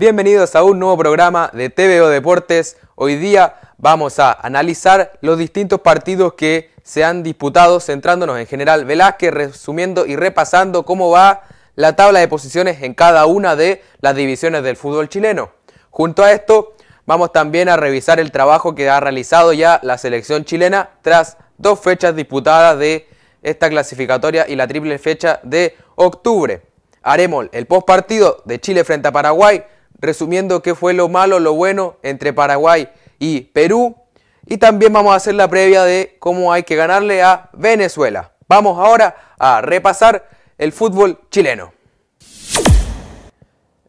Bienvenidos a un nuevo programa de TVO Deportes. Hoy día vamos a analizar los distintos partidos que se han disputado, centrándonos en general Velázquez, resumiendo y repasando cómo va la tabla de posiciones en cada una de las divisiones del fútbol chileno. Junto a esto, vamos también a revisar el trabajo que ha realizado ya la selección chilena tras dos fechas disputadas de esta clasificatoria y la triple fecha de octubre. Haremos el postpartido de Chile frente a Paraguay, resumiendo qué fue lo malo, lo bueno entre Paraguay y Perú. Y también vamos a hacer la previa de cómo hay que ganarle a Venezuela. Vamos ahora a repasar el fútbol chileno.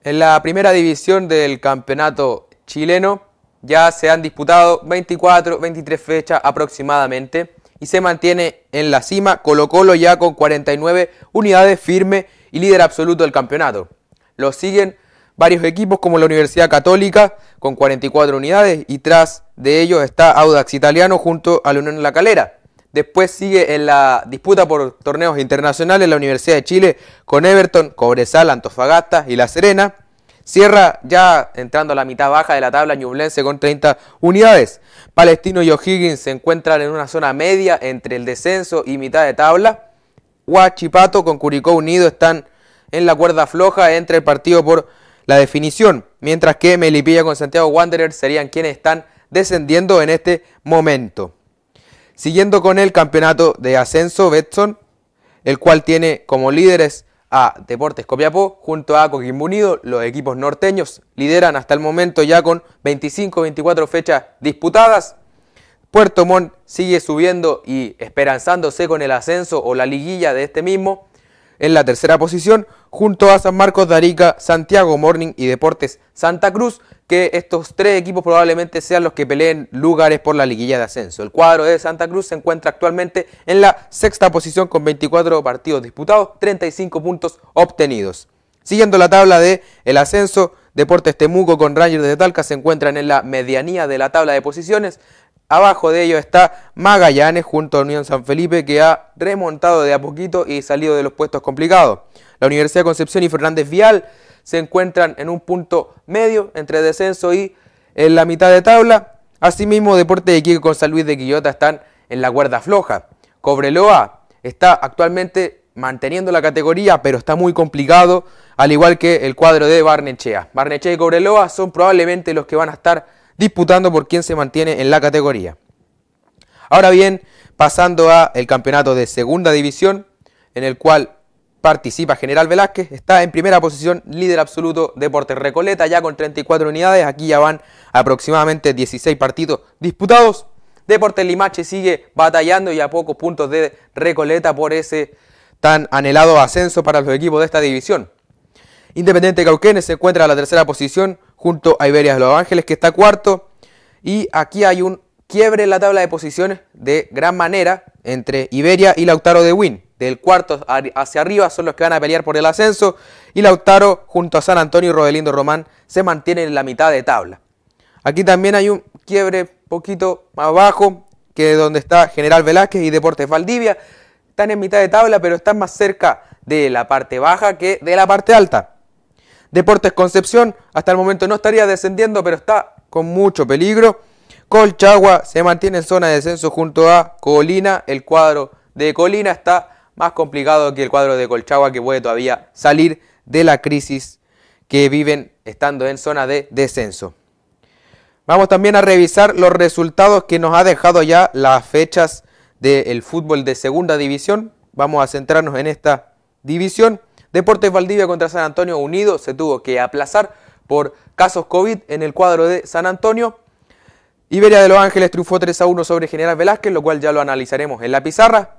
En la primera división del campeonato chileno ya se han disputado 24, 23 fechas aproximadamente y se mantiene en la cima Colo Colo ya con 49 unidades firme y líder absoluto del campeonato. Lo siguen varios equipos como la Universidad Católica con 44 unidades y tras de ellos está Audax Italiano junto a la Unión La Calera. Después sigue en la disputa por torneos internacionales la Universidad de Chile con Everton, Cobresal, Antofagasta y La Serena. Cierra ya entrando a la mitad baja de la tabla Ñublense con 30 unidades. Palestino y O'Higgins se encuentran en una zona media entre el descenso y mitad de tabla. Huachipato con Curicó Unido están en la cuerda floja entre el partido por la definición, mientras que Melipilla con Santiago Wanderers serían quienes están descendiendo en este momento. Siguiendo con el campeonato de ascenso Betson, el cual tiene como líderes a Deportes Copiapó junto a Coquimbo los equipos norteños lideran hasta el momento ya con 25-24 fechas disputadas. Puerto Montt sigue subiendo y esperanzándose con el ascenso o la liguilla de este mismo en la tercera posición, junto a San Marcos de Arica, Santiago Morning y Deportes Santa Cruz, que estos tres equipos probablemente sean los que peleen lugares por la liguilla de ascenso. El cuadro de Santa Cruz se encuentra actualmente en la sexta posición con 24 partidos disputados, 35 puntos obtenidos. Siguiendo la tabla de el ascenso, Deportes Temuco con Rangers de Talca se encuentran en la medianía de la tabla de posiciones. Abajo de ellos está Magallanes junto a Unión San Felipe que ha remontado de a poquito y salido de los puestos complicados. La Universidad de Concepción y Fernández Vial se encuentran en un punto medio entre descenso y en la mitad de tabla. Asimismo, Deporte de Quique con San Luis de Quillota están en la cuerda floja. Cobreloa está actualmente manteniendo la categoría, pero está muy complicado, al igual que el cuadro de Barnechea. Barnechea y Cobreloa son probablemente los que van a estar disputando por quién se mantiene en la categoría. Ahora bien, pasando a el campeonato de segunda división, en el cual participa General Velázquez, está en primera posición, líder absoluto Deportes Recoleta, ya con 34 unidades, aquí ya van aproximadamente 16 partidos disputados. Deportes Limache sigue batallando y a pocos puntos de Recoleta por ese tan anhelado ascenso para los equipos de esta división. Independiente Cauquenes se encuentra en la tercera posición junto a Iberias Los Ángeles, que está cuarto. Y aquí hay un quiebre en la tabla de posiciones de gran manera entre Iberia y Lautaro de Win. Del cuarto hacia arriba son los que van a pelear por el ascenso. Y Lautaro, junto a San Antonio y Rodelindo Román, se mantienen en la mitad de tabla. Aquí también hay un quiebre poquito más bajo que donde está General Velázquez y Deportes Valdivia. Están en mitad de tabla, pero están más cerca de la parte baja que de la parte alta. Deportes Concepción hasta el momento no estaría descendiendo, pero está con mucho peligro. Colchagua se mantiene en zona de descenso junto a Colina. El cuadro de Colina está más complicado que el cuadro de Colchagua, que puede todavía salir de la crisis que viven estando en zona de descenso. Vamos también a revisar los resultados que nos ha dejado ya las fechas del fútbol de segunda división. Vamos a centrarnos en esta división. Deportes Valdivia contra San Antonio Unido se tuvo que aplazar por casos COVID en el cuadro de San Antonio. Iberia de Los Ángeles triunfó 3 a 1 sobre General Velázquez, lo cual ya lo analizaremos en la pizarra.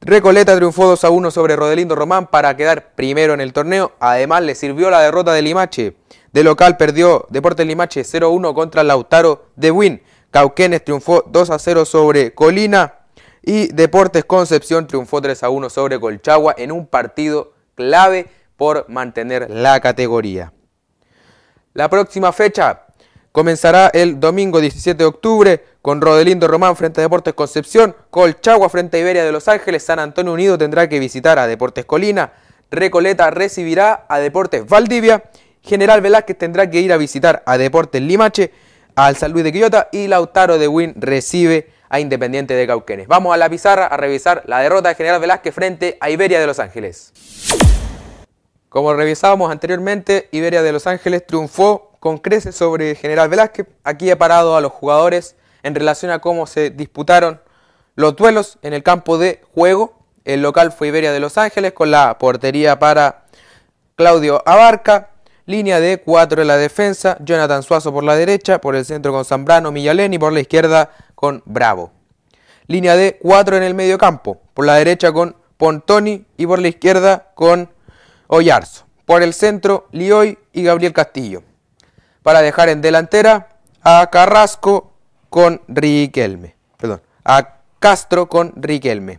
Recoleta triunfó 2 a 1 sobre Rodelindo Román para quedar primero en el torneo. Además, le sirvió la derrota de Limache. De local perdió Deportes Limache 0 a 1 contra Lautaro de Win. Cauquenes triunfó 2 a 0 sobre Colina. Y Deportes Concepción triunfó 3 a 1 sobre Colchagua en un partido clave por mantener la categoría. La próxima fecha comenzará el domingo 17 de octubre con Rodelindo Román frente a Deportes Concepción, Colchagua frente a Iberia de Los Ángeles, San Antonio Unido tendrá que visitar a Deportes Colina, Recoleta recibirá a Deportes Valdivia, General Velázquez tendrá que ir a visitar a Deportes Limache, al San Luis de Quillota y Lautaro de Win recibe a Independiente de Cauquenes. Vamos a la pizarra a revisar la derrota de General Velázquez frente a Iberia de Los Ángeles. Como revisábamos anteriormente, Iberia de Los Ángeles triunfó con creces sobre General Velázquez. Aquí he parado a los jugadores en relación a cómo se disputaron los duelos en el campo de juego. El local fue Iberia de Los Ángeles con la portería para Claudio Abarca. Línea de 4 en la defensa, Jonathan Suazo por la derecha, por el centro con Zambrano, Millaleni, por la izquierda con Bravo. Línea de 4 en el medio campo, por la derecha con Pontoni y por la izquierda con Oyarzo. Por el centro, Lioy y Gabriel Castillo. Para dejar en delantera a Carrasco con Riquelme. Perdón, a Castro con Riquelme.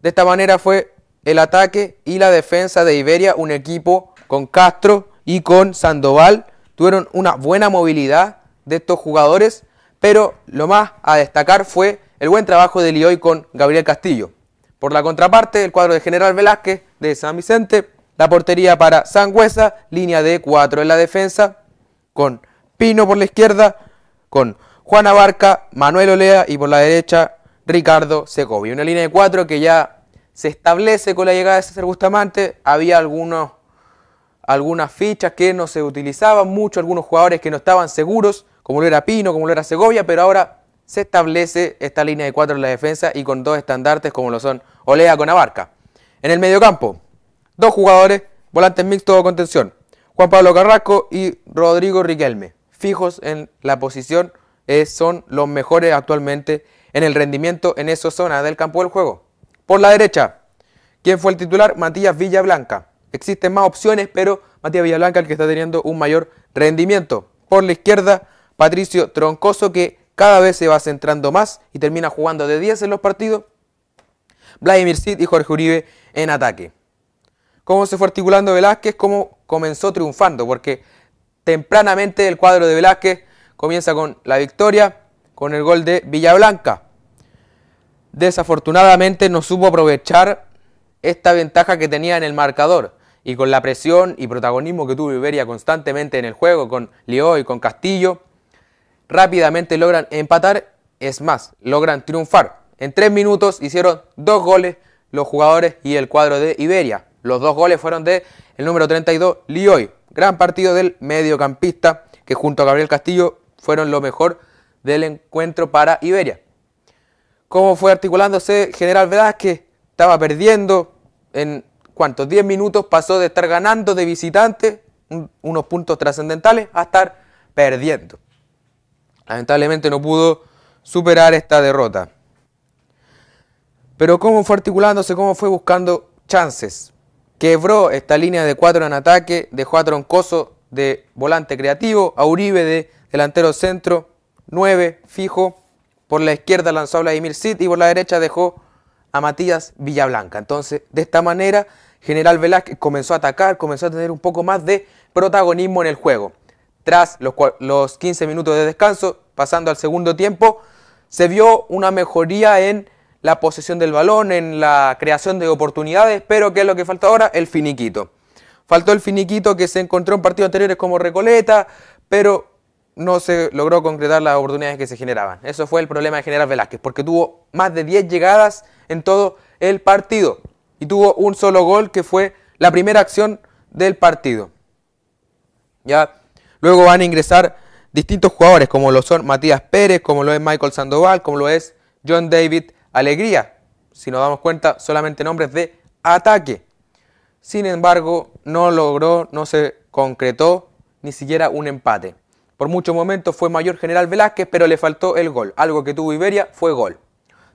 De esta manera fue el ataque y la defensa de Iberia, un equipo con Castro y con Sandoval. Tuvieron una buena movilidad de estos jugadores pero lo más a destacar fue el buen trabajo de Lioy con Gabriel Castillo. Por la contraparte, el cuadro de General Velázquez de San Vicente, la portería para Sangüesa, línea de 4 en la defensa, con Pino por la izquierda, con Juan Abarca, Manuel Olea y por la derecha Ricardo Secovi. Una línea de 4 que ya se establece con la llegada de César Bustamante, había algunos algunas fichas que no se utilizaban mucho, algunos jugadores que no estaban seguros, como lo era Pino, como lo era Segovia, pero ahora se establece esta línea de cuatro en la defensa y con dos estandartes como lo son Olea con Abarca. En el mediocampo, dos jugadores, volantes mixtos o contención, Juan Pablo Carrasco y Rodrigo Riquelme. Fijos en la posición, eh, son los mejores actualmente en el rendimiento en esa zona del campo del juego. Por la derecha, ¿quién fue el titular? Matías Villablanca existen más opciones, pero Matías Villablanca el que está teniendo un mayor rendimiento. Por la izquierda, Patricio Troncoso, que cada vez se va centrando más y termina jugando de 10 en los partidos. Vladimir Cid y Jorge Uribe en ataque. ¿Cómo se fue articulando Velázquez? ¿Cómo comenzó triunfando? Porque tempranamente el cuadro de Velázquez comienza con la victoria, con el gol de Villablanca. Desafortunadamente no supo aprovechar esta ventaja que tenía en el marcador y con la presión y protagonismo que tuvo Iberia constantemente en el juego con Lioy y con Castillo, rápidamente logran empatar, es más, logran triunfar. En tres minutos hicieron dos goles los jugadores y el cuadro de Iberia. Los dos goles fueron de el número 32, Lioy. Gran partido del mediocampista que junto a Gabriel Castillo fueron lo mejor del encuentro para Iberia. ¿Cómo fue articulándose General Velázquez? Estaba perdiendo en ¿cuántos? 10 minutos pasó de estar ganando de visitante, unos puntos trascendentales, a estar perdiendo. Lamentablemente no pudo superar esta derrota. Pero cómo fue articulándose, cómo fue buscando chances. Quebró esta línea de cuatro en ataque, dejó a Troncoso de volante creativo, a Uribe de delantero centro, 9 fijo. Por la izquierda lanzó a Vladimir Sid y por la derecha dejó a Matías Villablanca. Entonces, de esta manera General Velázquez comenzó a atacar, comenzó a tener un poco más de protagonismo en el juego. Tras los, los 15 minutos de descanso, pasando al segundo tiempo, se vio una mejoría en la posesión del balón, en la creación de oportunidades, pero ¿qué es lo que falta ahora? El finiquito. Faltó el finiquito que se encontró en partidos anteriores como Recoleta, pero no se logró concretar las oportunidades que se generaban. Eso fue el problema de General Velázquez, porque tuvo más de 10 llegadas en todo el partido y tuvo un solo gol que fue la primera acción del partido. ¿Ya? Luego van a ingresar distintos jugadores, como lo son Matías Pérez, como lo es Michael Sandoval, como lo es John David Alegría. Si nos damos cuenta, solamente nombres de ataque. Sin embargo, no logró, no se concretó ni siquiera un empate. Por muchos momentos fue mayor General Velázquez, pero le faltó el gol. Algo que tuvo Iberia fue gol.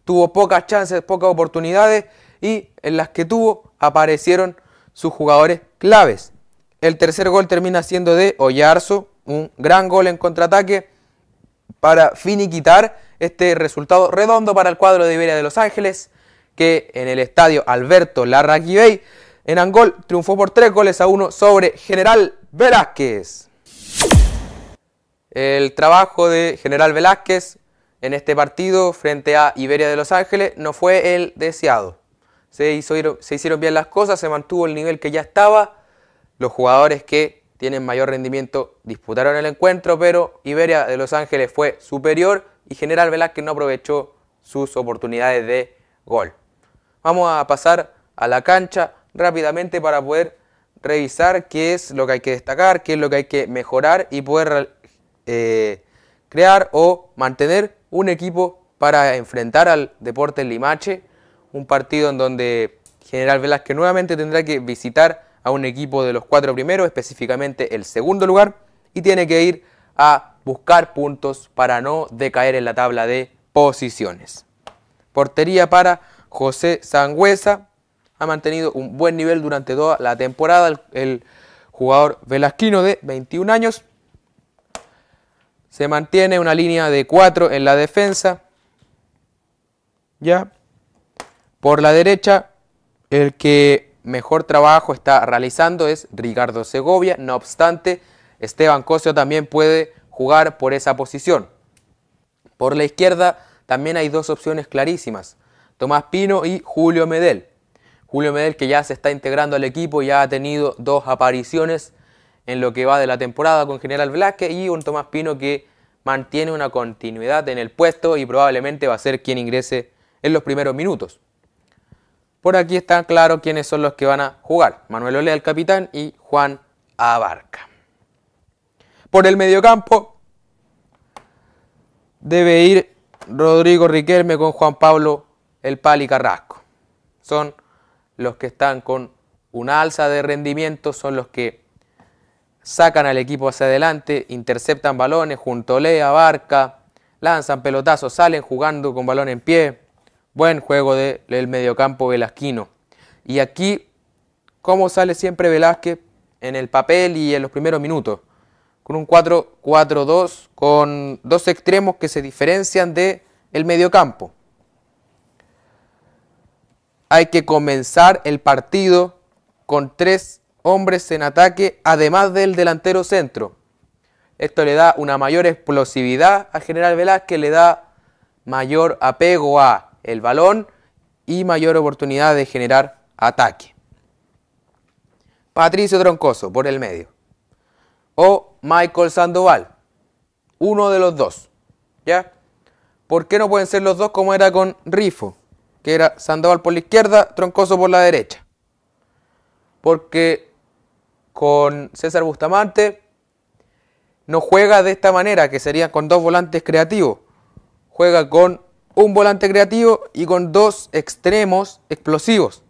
Tuvo pocas chances, pocas oportunidades y en las que tuvo aparecieron sus jugadores claves. El tercer gol termina siendo de Oyarzo, un gran gol en contraataque para finiquitar este resultado redondo para el cuadro de Iberia de Los Ángeles, que en el estadio Alberto Larraquivey en Angol triunfó por tres goles a uno sobre General Velázquez. El trabajo de General Velázquez en este partido frente a Iberia de Los Ángeles no fue el deseado se, se hicieron bien las cosas, se mantuvo el nivel que ya estaba, los jugadores que tienen mayor rendimiento disputaron el encuentro, pero Iberia de Los Ángeles fue superior y General Velázquez no aprovechó sus oportunidades de gol. Vamos a pasar a la cancha rápidamente para poder revisar qué es lo que hay que destacar, qué es lo que hay que mejorar y poder eh, crear o mantener un equipo para enfrentar al Deportes Limache un partido en donde General Velázquez nuevamente tendrá que visitar a un equipo de los cuatro primeros, específicamente el segundo lugar, y tiene que ir a buscar puntos para no decaer en la tabla de posiciones. Portería para José Sangüesa. Ha mantenido un buen nivel durante toda la temporada el, jugador velasquino de 21 años. Se mantiene una línea de 4 en la defensa. Ya. Por la derecha, el que mejor trabajo está realizando es Ricardo Segovia, no obstante, Esteban Cosio también puede jugar por esa posición. Por la izquierda también hay dos opciones clarísimas, Tomás Pino y Julio Medel. Julio Medel que ya se está integrando al equipo, ya ha tenido dos apariciones en lo que va de la temporada con General Blasque y un Tomás Pino que mantiene una continuidad en el puesto y probablemente va a ser quien ingrese en los primeros minutos. Por aquí está claro quiénes son los que van a jugar. Manuel Olea, el capitán, y Juan Abarca. Por el mediocampo debe ir Rodrigo Riquelme con Juan Pablo El Pali Carrasco. Son los que están con una alza de rendimiento, son los que sacan al equipo hacia adelante, interceptan balones, junto a Olea, Abarca, lanzan pelotazos, salen jugando con balón en pie. Buen juego del mediocampo velasquino. Y aquí, como sale siempre Velázquez en el papel y en los primeros minutos? Con un 4-4-2, con dos extremos que se diferencian del mediocampo. Hay que comenzar el partido con tres hombres en ataque, además del delantero centro. Esto le da una mayor explosividad a General Velázquez, le da mayor apego a el balón y mayor oportunidad de generar ataque. Patricio Troncoso por el medio. O Michael Sandoval. Uno de los dos. ¿Ya? ¿Por qué no pueden ser los dos como era con Rifo? Que era Sandoval por la izquierda, Troncoso por la derecha. Porque con César Bustamante no juega de esta manera, que sería con dos volantes creativos. Juega con un volante creativo y con dos extremos explosivos,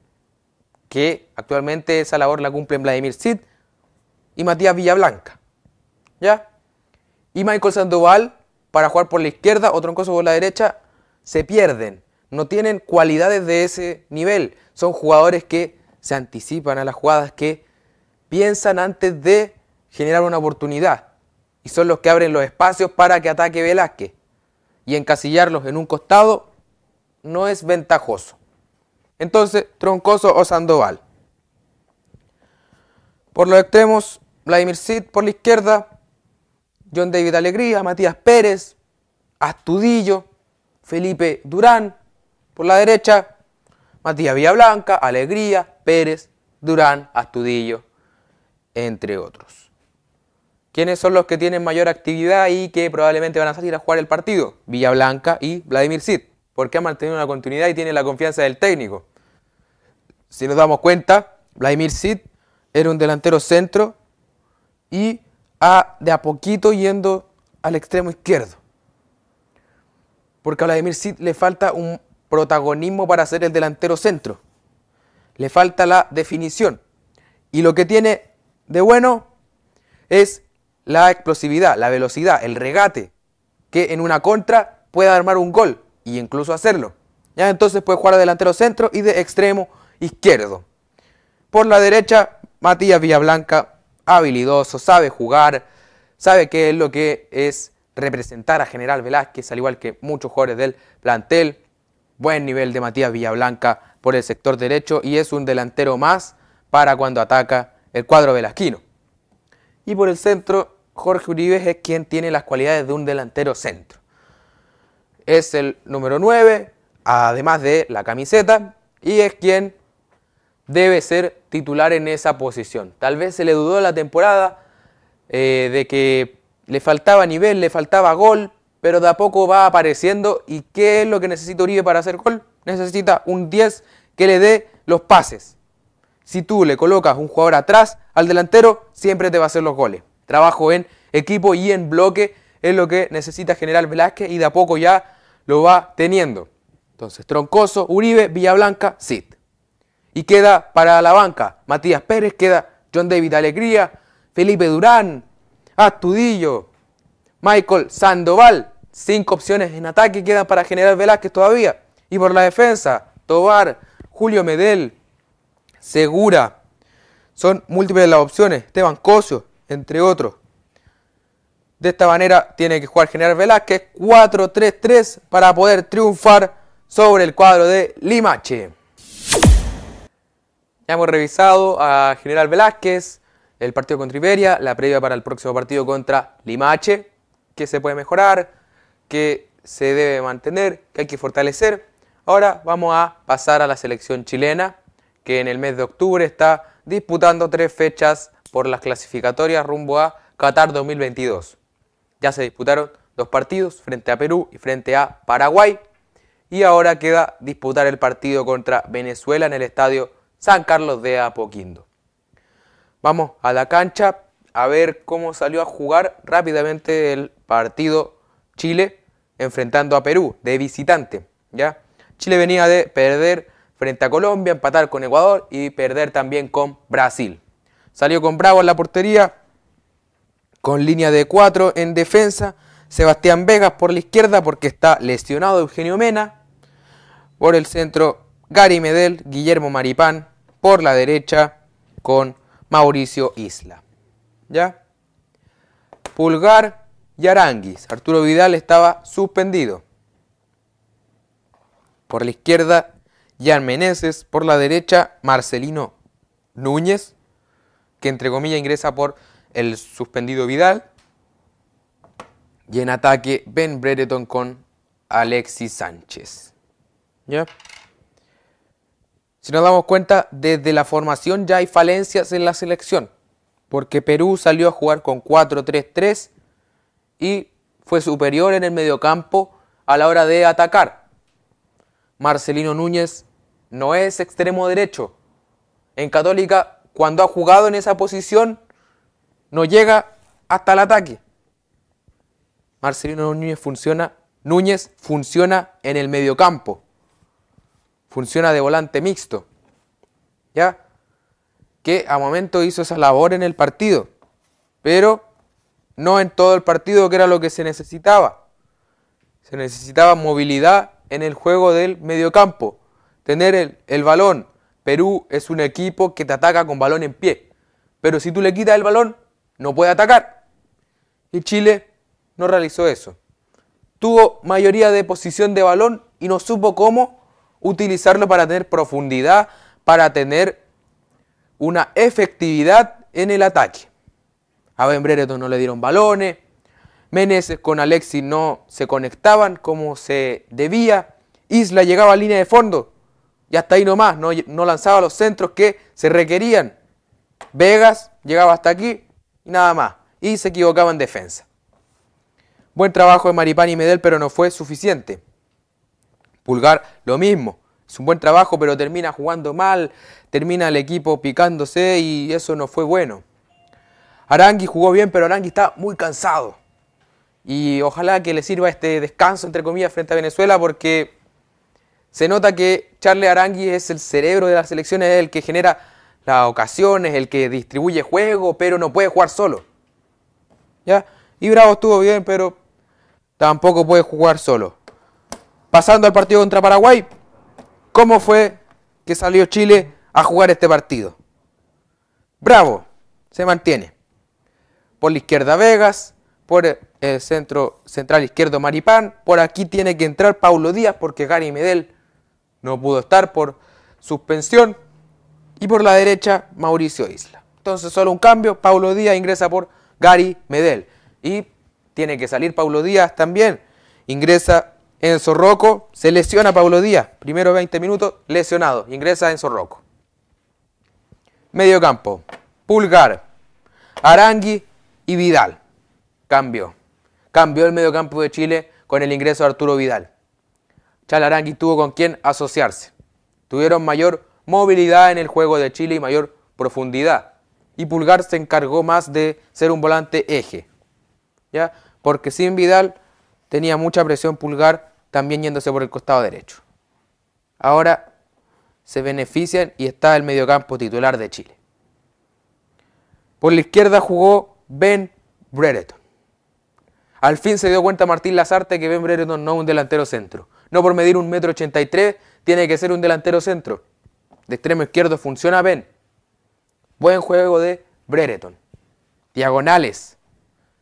que actualmente esa labor la cumplen Vladimir Sid y Matías Villablanca. ¿Ya? Y Michael Sandoval, para jugar por la izquierda o Troncoso por la derecha, se pierden. No tienen cualidades de ese nivel. Son jugadores que se anticipan a las jugadas, que piensan antes de generar una oportunidad. Y son los que abren los espacios para que ataque Velázquez y encasillarlos en un costado no es ventajoso. Entonces, Troncoso o Sandoval. Por los extremos, Vladimir Sid por la izquierda, John David Alegría, Matías Pérez, Astudillo, Felipe Durán. Por la derecha, Matías Villablanca, Alegría, Pérez, Durán, Astudillo, entre otros. ¿Quiénes son los que tienen mayor actividad y que probablemente van a salir a jugar el partido? Villa y Vladimir Sid, porque ha mantenido una continuidad y tiene la confianza del técnico. Si nos damos cuenta, Vladimir Sid era un delantero centro y ha de a poquito yendo al extremo izquierdo. Porque a Vladimir Sid le falta un protagonismo para ser el delantero centro. Le falta la definición. Y lo que tiene de bueno es la explosividad, la velocidad, el regate, que en una contra pueda armar un gol y e incluso hacerlo. Ya entonces puede jugar de delantero centro y de extremo izquierdo. Por la derecha, Matías Villablanca, habilidoso, sabe jugar, sabe qué es lo que es representar a General Velázquez, al igual que muchos jugadores del plantel. Buen nivel de Matías Villablanca por el sector derecho y es un delantero más para cuando ataca el cuadro velasquino. Y por el centro, Jorge Uribe es quien tiene las cualidades de un delantero centro. Es el número 9, además de la camiseta, y es quien debe ser titular en esa posición. Tal vez se le dudó la temporada eh, de que le faltaba nivel, le faltaba gol, pero de a poco va apareciendo. ¿Y qué es lo que necesita Uribe para hacer gol? Necesita un 10 que le dé los pases. Si tú le colocas un jugador atrás al delantero, siempre te va a hacer los goles trabajo en equipo y en bloque es lo que necesita General Velázquez y de a poco ya lo va teniendo. Entonces, Troncoso, Uribe, Villablanca, Sid. Y queda para la banca Matías Pérez, queda John David Alegría, Felipe Durán, Astudillo, Michael Sandoval. Cinco opciones en ataque quedan para General Velázquez todavía. Y por la defensa, Tobar, Julio Medel, Segura. Son múltiples las opciones. Esteban Cosio, entre otros. De esta manera tiene que jugar General Velázquez 4-3-3 para poder triunfar sobre el cuadro de Limache. Ya hemos revisado a General Velázquez, el partido contra Iberia, la previa para el próximo partido contra Limache, que se puede mejorar, que se debe mantener, que hay que fortalecer. Ahora vamos a pasar a la selección chilena, que en el mes de octubre está disputando tres fechas por las clasificatorias rumbo a Qatar 2022. Ya se disputaron dos partidos frente a Perú y frente a Paraguay y ahora queda disputar el partido contra Venezuela en el estadio San Carlos de Apoquindo. Vamos a la cancha a ver cómo salió a jugar rápidamente el partido Chile enfrentando a Perú de visitante, ¿ya? Chile venía de perder frente a Colombia, empatar con Ecuador y perder también con Brasil. Salió con Bravo en la portería, con línea de 4 en defensa. Sebastián Vegas por la izquierda porque está lesionado Eugenio Mena. Por el centro, Gary Medel, Guillermo Maripán. Por la derecha, con Mauricio Isla. ¿Ya? Pulgar y Arturo Vidal estaba suspendido. Por la izquierda, Jan Meneses. Por la derecha, Marcelino Núñez que entre comillas ingresa por el suspendido Vidal. Y en ataque Ben Brereton con Alexis Sánchez. ¿Ya? Si nos damos cuenta, desde la formación ya hay falencias en la selección. Porque Perú salió a jugar con 4-3-3 y fue superior en el mediocampo a la hora de atacar. Marcelino Núñez no es extremo derecho. En Católica cuando ha jugado en esa posición, no llega hasta el ataque. Marcelino Núñez funciona, Núñez funciona en el mediocampo. Funciona de volante mixto. ¿Ya? Que a momento hizo esa labor en el partido, pero no en todo el partido que era lo que se necesitaba. Se necesitaba movilidad en el juego del mediocampo, tener el balón, Perú es un equipo que te ataca con balón en pie. Pero si tú le quitas el balón, no puede atacar. Y Chile no realizó eso. Tuvo mayoría de posición de balón y no supo cómo utilizarlo para tener profundidad, para tener una efectividad en el ataque. A Ben Brereton no le dieron balones. Meneses con Alexis no se conectaban como se debía. Isla llegaba a línea de fondo y hasta ahí nomás, no, no lanzaba los centros que se requerían. Vegas llegaba hasta aquí y nada más, y se equivocaba en defensa. Buen trabajo de Maripán y Medel, pero no fue suficiente. Pulgar, lo mismo. Es un buen trabajo, pero termina jugando mal, termina el equipo picándose y eso no fue bueno. Arangui jugó bien, pero Arangui está muy cansado. Y ojalá que le sirva este descanso, entre comillas, frente a Venezuela, porque se nota que Charles Arangui es el cerebro de la selección, es el que genera las ocasiones, el que distribuye juego, pero no puede jugar solo. ¿Ya? Y Bravo estuvo bien, pero tampoco puede jugar solo. Pasando al partido contra Paraguay, ¿cómo fue que salió Chile a jugar este partido? Bravo, se mantiene. Por la izquierda Vegas, por el centro central izquierdo Maripán, por aquí tiene que entrar Paulo Díaz porque Gary Medel no pudo estar por suspensión. Y por la derecha, Mauricio Isla. Entonces, solo un cambio. Paulo Díaz ingresa por Gary Medel. Y tiene que salir Paulo Díaz también. Ingresa en Rocco. Se lesiona Paulo Díaz. Primero 20 minutos, lesionado. Ingresa en Rocco. Medio campo. Pulgar, Arangui y Vidal. Cambio. Cambió el medio campo de Chile con el ingreso de Arturo Vidal. Chalarangui tuvo con quien asociarse. Tuvieron mayor movilidad en el juego de Chile y mayor profundidad. Y Pulgar se encargó más de ser un volante eje. ¿ya? Porque sin Vidal tenía mucha presión Pulgar también yéndose por el costado derecho. Ahora se benefician y está el mediocampo titular de Chile. Por la izquierda jugó Ben Brereton. Al fin se dio cuenta Martín Lazarte que Ben Brereton no es un delantero centro. No por medir un metro ochenta y tres tiene que ser un delantero centro. De extremo izquierdo funciona Ben. Buen juego de Brereton. Diagonales.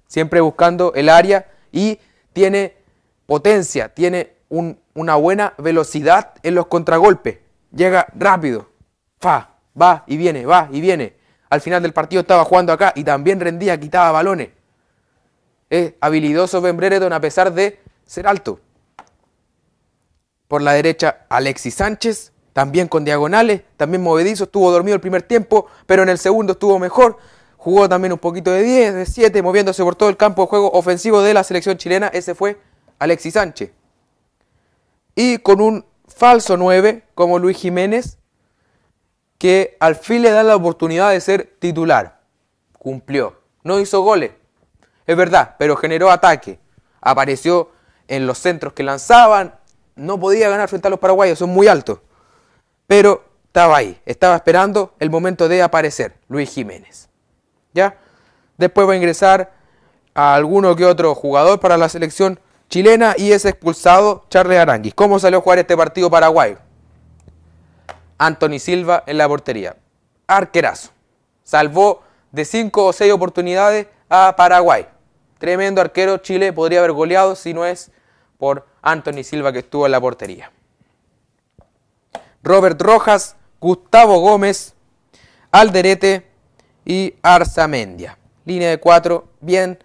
Siempre buscando el área y tiene potencia, tiene una buena velocidad en los contragolpes. Llega rápido. Fa, va y viene, va y viene. Al final del partido estaba jugando acá y también rendía, quitaba balones. Es habilidoso Ben Brereton a pesar de ser alto. Por la derecha, Alexis Sánchez, también con diagonales, también movedizo, estuvo dormido el primer tiempo, pero en el segundo estuvo mejor. Jugó también un poquito de 10, de 7, moviéndose por todo el campo de juego ofensivo de la selección chilena. Ese fue Alexis Sánchez. Y con un falso 9 como Luis Jiménez, que al fin le da la oportunidad de ser titular. Cumplió. No hizo goles, es verdad, pero generó ataque. Apareció en los centros que lanzaban, no podía ganar frente a los paraguayos, son muy altos. Pero estaba ahí, estaba esperando el momento de aparecer Luis Jiménez. ¿Ya? Después va a ingresar a alguno que otro jugador para la selección chilena y es expulsado Charles Aranguis. ¿Cómo salió a jugar este partido paraguayo? Anthony Silva en la portería. Arquerazo. Salvó de 5 o 6 oportunidades a Paraguay. Tremendo arquero, Chile podría haber goleado si no es por Anthony Silva que estuvo en la portería. Robert Rojas, Gustavo Gómez, Alderete y Arzamendia. Línea de cuatro bien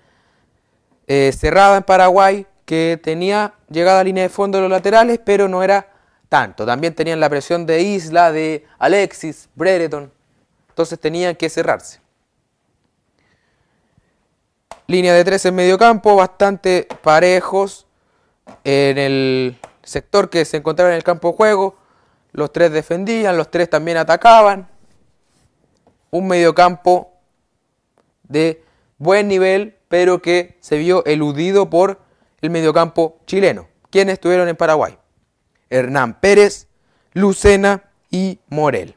eh, cerrada en Paraguay, que tenía llegada a línea de fondo de los laterales, pero no era tanto. También tenían la presión de Isla, de Alexis, Brereton. Entonces tenían que cerrarse. Línea de tres en medio campo, bastante parejos en el sector que se encontraba en el campo de juego, los tres defendían, los tres también atacaban. Un mediocampo de buen nivel, pero que se vio eludido por el mediocampo chileno. quienes estuvieron en Paraguay? Hernán Pérez, Lucena y Morel.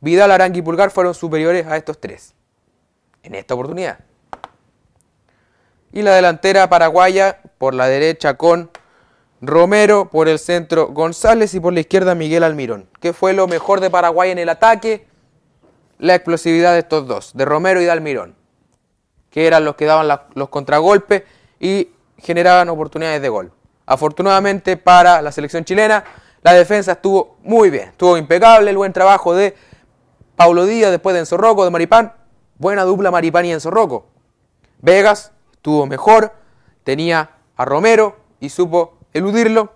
Vidal, Arangui y Pulgar fueron superiores a estos tres en esta oportunidad. Y la delantera paraguaya por la derecha con Romero, por el centro González y por la izquierda Miguel Almirón. qué fue lo mejor de Paraguay en el ataque, la explosividad de estos dos, de Romero y de Almirón, que eran los que daban los contragolpes y generaban oportunidades de gol. Afortunadamente para la selección chilena, la defensa estuvo muy bien, estuvo impecable, el buen trabajo de Paulo Díaz, después de Enzorroco, de Maripán, buena dupla Maripán y Enzorroco. Vegas tuvo mejor, tenía a Romero y supo eludirlo.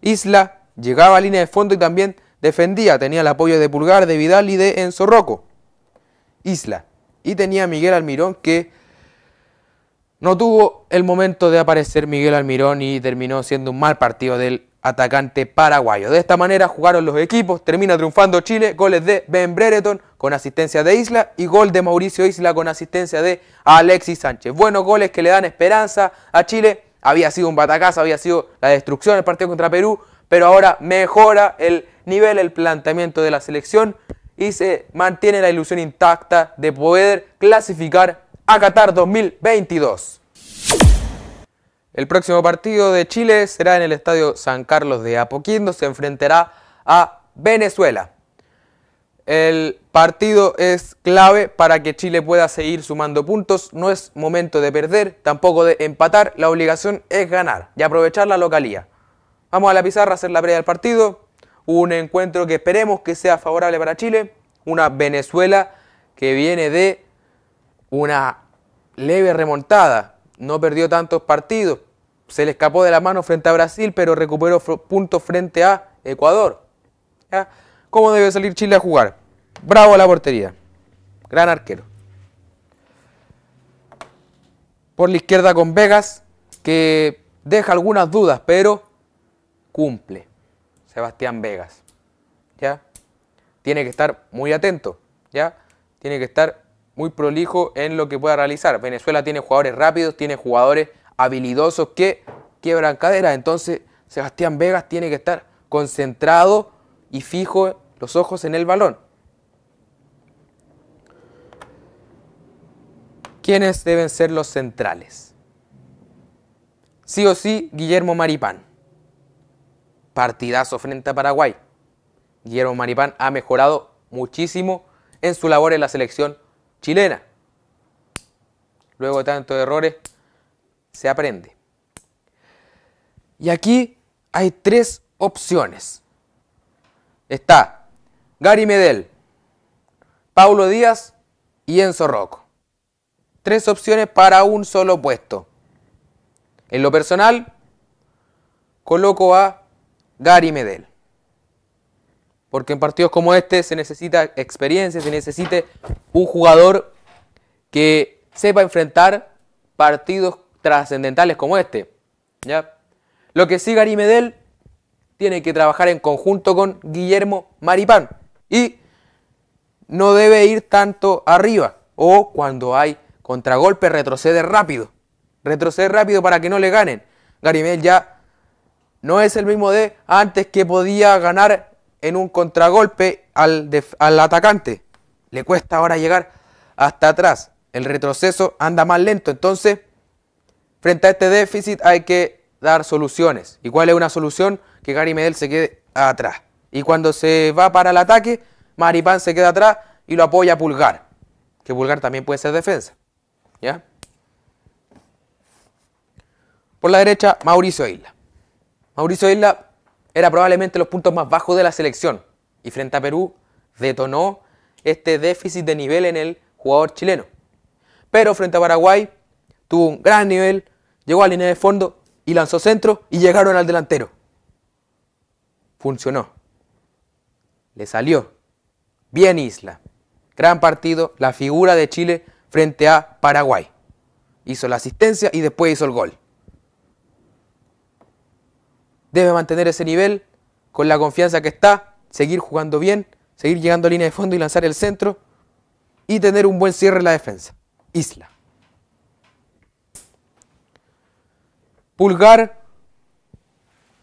Isla llegaba a línea de fondo y también defendía, tenía el apoyo de Pulgar, de Vidal y de Enzo Isla. Y tenía a Miguel Almirón que no tuvo el momento de aparecer Miguel Almirón y terminó siendo un mal partido del atacante paraguayo. De esta manera jugaron los equipos, termina triunfando Chile, goles de Ben Brereton con asistencia de Isla y gol de Mauricio Isla con asistencia de Alexis Sánchez. Buenos goles que le dan esperanza a Chile, había sido un batacazo, había sido la destrucción del partido contra Perú, pero ahora mejora el nivel, el planteamiento de la selección y se mantiene la ilusión intacta de poder clasificar a Qatar 2022. El próximo partido de Chile será en el Estadio San Carlos de Apoquindo, se enfrentará a Venezuela. El partido es clave para que Chile pueda seguir sumando puntos, no es momento de perder, tampoco de empatar, la obligación es ganar y aprovechar la localía. Vamos a la pizarra a hacer la previa del partido, un encuentro que esperemos que sea favorable para Chile, una Venezuela que viene de una leve remontada no perdió tantos partidos. Se le escapó de la mano frente a Brasil, pero recuperó puntos frente a Ecuador. ¿Cómo debe salir Chile a jugar? Bravo a la portería. Gran arquero. Por la izquierda con Vegas, que deja algunas dudas, pero cumple. Sebastián Vegas. ¿Ya? Tiene que estar muy atento. ¿Ya? Tiene que estar muy prolijo en lo que pueda realizar. Venezuela tiene jugadores rápidos, tiene jugadores habilidosos que quiebran cadera. Entonces, Sebastián Vegas tiene que estar concentrado y fijo los ojos en el balón. ¿Quiénes deben ser los centrales? Sí o sí, Guillermo Maripán. Partidazo frente a Paraguay. Guillermo Maripán ha mejorado muchísimo en su labor en la selección chilena. Luego de tantos errores, se aprende. Y aquí hay tres opciones. Está Gary Medel, Paulo Díaz y Enzo Rocco. Tres opciones para un solo puesto. En lo personal, coloco a Gary Medel. Porque en partidos como este se necesita experiencia, se necesita un jugador que sepa enfrentar partidos trascendentales como este. ¿ya? Lo que sí Gary Medel tiene que trabajar en conjunto con Guillermo Maripán. Y no debe ir tanto arriba. O cuando hay contragolpe, retrocede rápido. Retrocede rápido para que no le ganen. Gary ya no es el mismo de antes que podía ganar en un contragolpe al, al atacante. Le cuesta ahora llegar hasta atrás. El retroceso anda más lento. Entonces, frente a este déficit hay que dar soluciones. ¿Y cuál es una solución? Que Gary Medel se quede atrás. Y cuando se va para el ataque, Maripán se queda atrás y lo apoya a Pulgar. Que Pulgar también puede ser defensa. ¿Ya? Por la derecha, Mauricio Isla. Mauricio Isla era probablemente los puntos más bajos de la selección y frente a Perú detonó este déficit de nivel en el jugador chileno. Pero frente a Paraguay tuvo un gran nivel, llegó a línea de fondo y lanzó centro y llegaron al delantero. Funcionó. Le salió. Bien Isla. Gran partido, la figura de Chile frente a Paraguay. Hizo la asistencia y después hizo el gol debe mantener ese nivel con la confianza que está, seguir jugando bien, seguir llegando a línea de fondo y lanzar el centro y tener un buen cierre en la defensa. Isla. Pulgar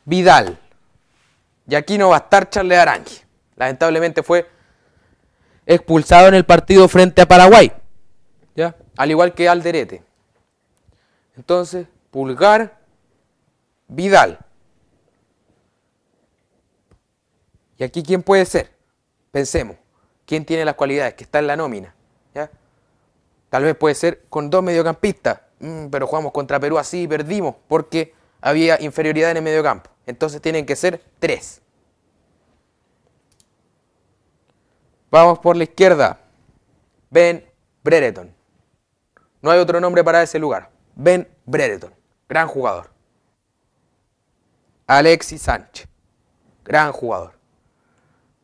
Vidal. Y aquí no va a estar Charles Aranji. Lamentablemente fue expulsado en el partido frente a Paraguay. ¿Ya? Al igual que Alderete. Entonces, Pulgar Vidal. ¿Y aquí quién puede ser? Pensemos, ¿quién tiene las cualidades? Que está en la nómina. Tal vez puede ser con dos mediocampistas, mm, pero jugamos contra Perú así y perdimos porque había inferioridad en el mediocampo. Entonces tienen que ser tres. Vamos por la izquierda. Ben Brereton. No hay otro nombre para ese lugar. Ben Brereton. Gran jugador. Alexis Sánchez. Gran jugador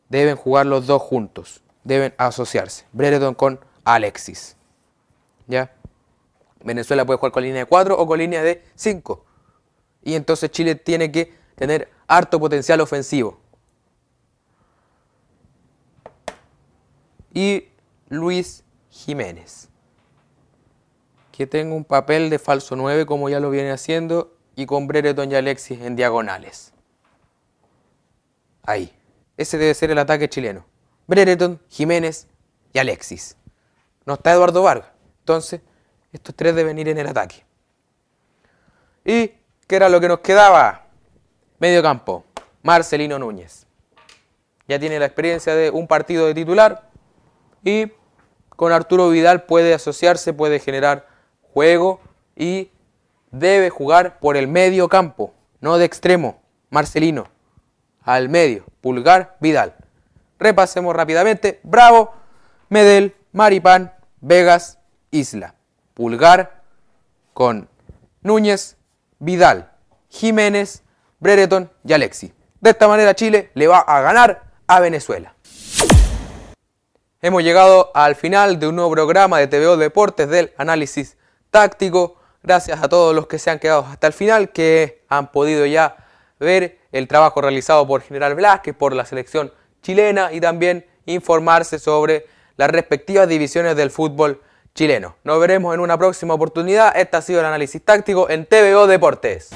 deben jugar los dos juntos, deben asociarse. Brereton con Alexis. ¿Ya? Venezuela puede jugar con línea de 4 o con línea de 5. Y entonces Chile tiene que tener harto potencial ofensivo. Y Luis Jiménez, que tenga un papel de falso 9 como ya lo viene haciendo, y con Brereton y Alexis en diagonales. Ahí. Ese debe ser el ataque chileno. Brereton, Jiménez y Alexis. No está Eduardo Vargas. Entonces, estos tres deben ir en el ataque. ¿Y qué era lo que nos quedaba? Medio campo. Marcelino Núñez. Ya tiene la experiencia de un partido de titular y con Arturo Vidal puede asociarse, puede generar juego y debe jugar por el medio campo, no de extremo, Marcelino al medio. Pulgar, Vidal. Repasemos rápidamente. Bravo, Medel, Maripán, Vegas, Isla. Pulgar con Núñez, Vidal, Jiménez, Brereton y Alexi. De esta manera Chile le va a ganar a Venezuela. Hemos llegado al final de un nuevo programa de TVO Deportes del análisis táctico. Gracias a todos los que se han quedado hasta el final, que han podido ya ver el trabajo realizado por General Velázquez, por la selección chilena y también informarse sobre las respectivas divisiones del fútbol chileno. Nos veremos en una próxima oportunidad. Este ha sido el análisis táctico en TVO Deportes.